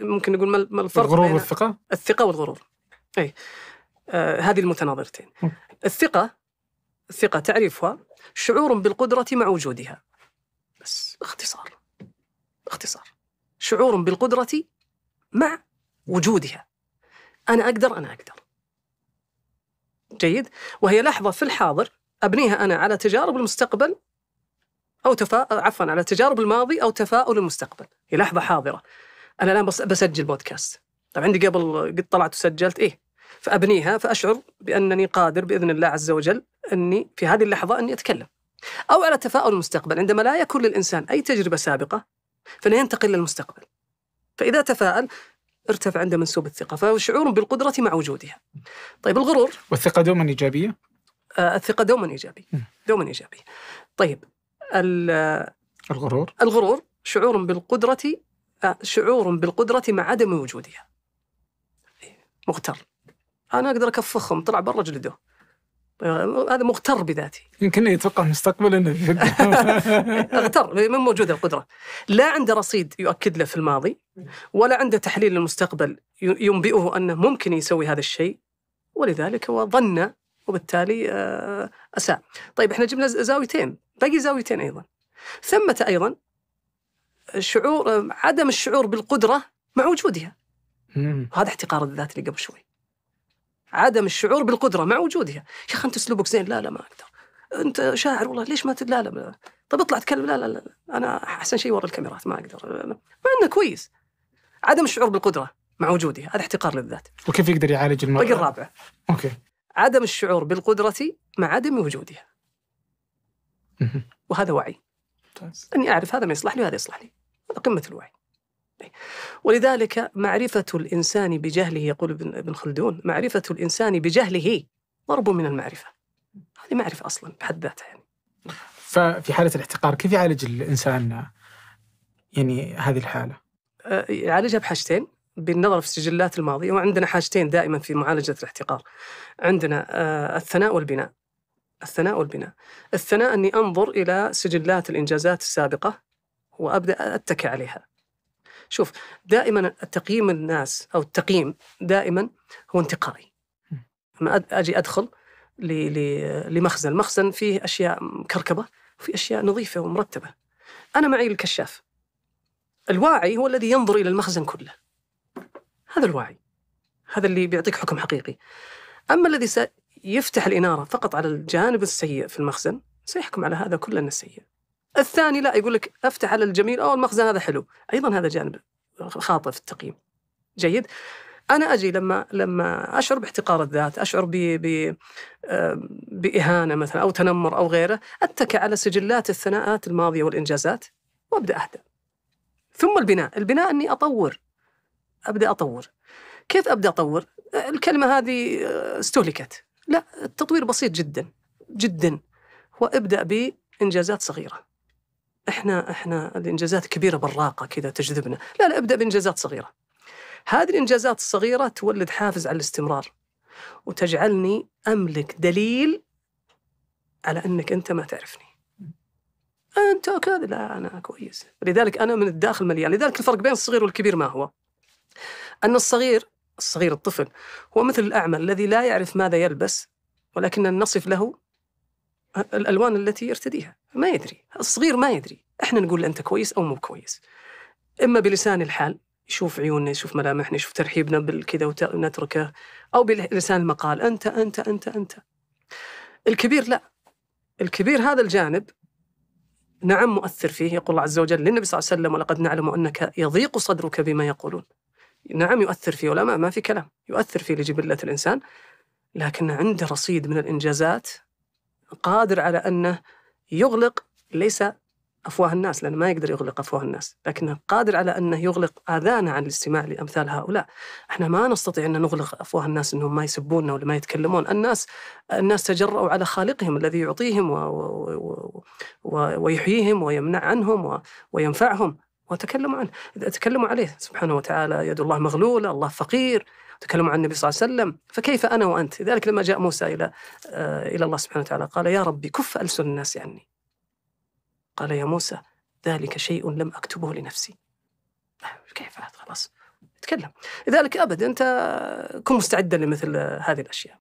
ممكن نقول ما الفرق الغرور والثقه الثقه والغرور اي آه هذه المتناظرتين الثقه الثقه تعريفها شعور بالقدره مع وجودها بس اختصار اختصار شعور بالقدره مع وجودها انا اقدر انا اقدر جيد وهي لحظه في الحاضر ابنيها انا على تجارب المستقبل او تفا... عفوا على تجارب الماضي او تفاؤل المستقبل هي لحظه حاضره انا الان بسجل بودكاست طبعا عندي قبل قد طلعت وسجلت ايه فابنيها فاشعر بانني قادر باذن الله عز وجل اني في هذه اللحظه اني اتكلم او على تفاؤل المستقبل عندما لا يكون للانسان اي تجربه سابقه فلينتقل للمستقبل فاذا تفاءل ارتفع عنده منسوب الثقه فشعور بالقدره مع وجودها طيب الغرور والثقه دوما ايجابيه آه الثقه دوما ايجابيه دوما ايجابيه طيب الغرور الغرور شعور بالقدره شعور بالقدرة مع عدم وجودها مغتر أنا أقدر أكفخهم طلع برا جلده هذا مغتر بذاتي يمكن يتوقع المستقبل انه اغتر من موجوده القدره لا عنده رصيد يؤكد له في الماضي ولا عنده تحليل للمستقبل ينبئه انه ممكن يسوي هذا الشيء ولذلك هو ظن وبالتالي آه، اساء طيب احنا جبنا زاويتين باقي زاويتين ايضا ثمة ايضا شعور عدم الشعور بالقدره مع وجودها هذا احتقار الذات اللي قبل شوي عدم الشعور بالقدره مع وجودها يا اخي انت اسلوبك زين لا لا ما اقدر انت شاعر والله ليش ما لا لا طب اطلع تكلم لا لا لا انا احسن شيء ورا الكاميرات ما اقدر مع انه كويس عدم الشعور بالقدره مع وجودي هذا احتقار للذات وكيف يقدر يعالج المرض؟ باقي الرابعة اوكي عدم الشعور بالقدرة مع عدم وجودها وهذا وعي اني اعرف هذا ما يصلح لي وهذا يصلح لي قمة الوعي طيب. ولذلك معرفة الإنسان بجهله يقول ابن خلدون معرفة الإنسان بجهله ضرب من المعرفة هذه معرفة أصلا بحد ذاتها يعني ففي حالة الاحتقار كيف يعالج الإنسان يعني هذه الحالة؟ آه، يعالجها بحاجتين بالنظر في السجلات الماضية وعندنا حاجتين دائما في معالجة الاحتقار عندنا آه، الثناء والبناء الثناء والبناء الثناء أني أنظر إلى سجلات الإنجازات السابقة وابدا اتكي عليها. شوف دائما تقييم الناس او التقييم دائما هو انتقائي. لما اجي ادخل لمخزن، المخزن فيه اشياء مكركبه وفي اشياء نظيفه ومرتبه. انا معي الكشاف. الواعي هو الذي ينظر الى المخزن كله. هذا الواعي. هذا اللي بيعطيك حكم حقيقي. اما الذي سيفتح الاناره فقط على الجانب السيء في المخزن سيحكم على هذا كله انه سيء. الثاني لا يقول لك افتح على الجميل او المخزن هذا حلو ايضا هذا جانب خاطئ في التقييم جيد انا اجي لما لما اشعر باحتقار الذات اشعر ب آه، باهانه مثلا او تنمر او غيره اتكى على سجلات الثناءات الماضيه والانجازات وابدا اهدى ثم البناء البناء اني اطور ابدا اطور كيف ابدا اطور الكلمه هذه استهلكت لا التطوير بسيط جدا جدا وابدا بانجازات صغيره احنا احنا الانجازات كبيره براقه كذا تجذبنا لا لا ابدا بانجازات صغيره هذه الانجازات الصغيره تولد حافز على الاستمرار وتجعلني املك دليل على انك انت ما تعرفني انت كذا لا انا كويس لذلك انا من الداخل مليان لذلك الفرق بين الصغير والكبير ما هو ان الصغير الصغير الطفل هو مثل الاعمى الذي لا يعرف ماذا يلبس ولكن نصف له الالوان التي يرتديها ما يدري الصغير ما يدري احنا نقول له انت كويس او مو كويس اما بلسان الحال يشوف عيوننا يشوف ملامحنا يشوف ترحيبنا بالكذا ونتركه او بلسان المقال انت انت انت انت الكبير لا الكبير هذا الجانب نعم مؤثر فيه يقول الله عز وجل للنبي صلى الله عليه وسلم ولقد نعلم انك يضيق صدرك بما يقولون نعم يؤثر فيه ولا ما, ما في كلام يؤثر فيه لجبلة الإنسان لكن عنده رصيد من الإنجازات قادر على أنه يغلق ليس أفواه الناس لأنه ما يقدر يغلق أفواه الناس لكنه قادر على أنه يغلق آذانه عن الاستماع لأمثال هؤلاء احنا ما نستطيع أن نغلق أفواه الناس أنهم ما يسبوننا ولا ما يتكلمون الناس الناس تجرؤوا على خالقهم الذي يعطيهم و... و... و... ويحييهم ويمنع عنهم و... وينفعهم وتكلموا عنه تكلموا عليه سبحانه وتعالى يد الله مغلولة الله فقير تكلموا عن النبي صلى الله عليه وسلم فكيف أنا وأنت لذلك لما جاء موسى إلى آه، إلى الله سبحانه وتعالى قال يا ربي كف ألسن الناس عني قال يا موسى ذلك شيء لم أكتبه لنفسي آه، كيف خلاص تكلم لذلك أبدا أنت كن مستعدا لمثل هذه الأشياء